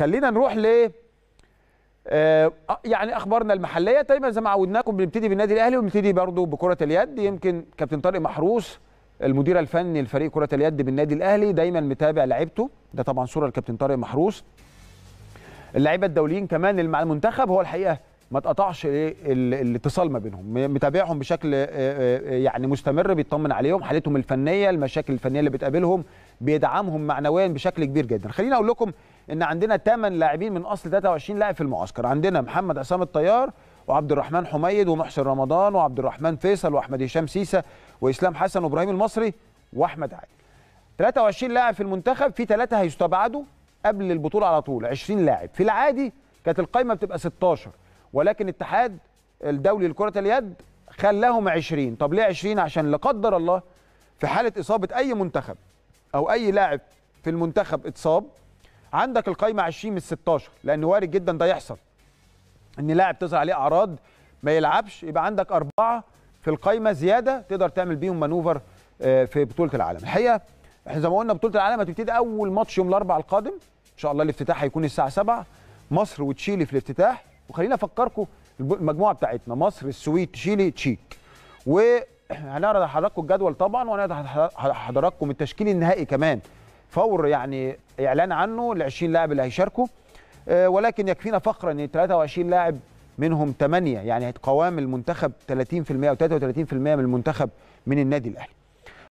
خلينا نروح ل آه, آه، يعني اخبارنا المحليه دايما طيب زي ما عودناكم بنبتدي بالنادي الاهلي وبنبتدي برضه بكره اليد يمكن كابتن طارق محروس المدير الفني لفريق كره اليد بالنادي الاهلي دايما متابع لعيبته ده طبعا صوره لكابتن طارق محروس اللعيبه الدوليين كمان اللي مع المنتخب هو الحقيقه ما اتقطعش الاتصال ما بينهم متابعهم بشكل آه، آه، يعني مستمر بيطمن عليهم حالتهم الفنيه المشاكل الفنيه اللي بتقابلهم بيدعمهم معنويا بشكل كبير جدا خليني اقول لكم ان عندنا 8 لاعبين من اصل 23 لاعب في المعسكر عندنا محمد عصام الطيار وعبد الرحمن حميد ومحسن رمضان وعبد الرحمن فيصل واحمد هشام سيسه واسلام حسن وابراهيم المصري واحمد عادل 23 لاعب في المنتخب في ثلاثه هيستبعدوا قبل البطوله على طول 20 لاعب في العادي كانت القايمه بتبقى 16 ولكن الاتحاد الدولي لكره اليد خلاهم 20 طب ليه 20 عشان لا قدر الله في حاله اصابه اي منتخب او اي لاعب في المنتخب اتصاب عندك القايمه 20 من 16 لان وارد جدا ده يحصل ان لاعب تظهر عليه اعراض ما يلعبش يبقى عندك اربعه في القايمه زياده تقدر تعمل بيهم مانوفر آه، في بطوله العالم الحقيقه احنا زي ما قلنا بطوله العالم هتبتدي اول ماتش يوم الاربعاء القادم ان شاء الله الافتتاح هيكون الساعه 7 مصر وتشيلي في الافتتاح وخلينا افكركم المجموعه بتاعتنا مصر السويد تشيلي تشيك وهنعرض لحضراتكم الجدول طبعا وهنعرض لحضراتكم التشكيل النهائي كمان فور يعني اعلان عنه ال 20 لاعب اللي هيشاركوا آه، ولكن يكفينا فقرا ان 23 لاعب منهم 8 يعني قوام المنتخب 30% او 33% من المنتخب من النادي الاهلي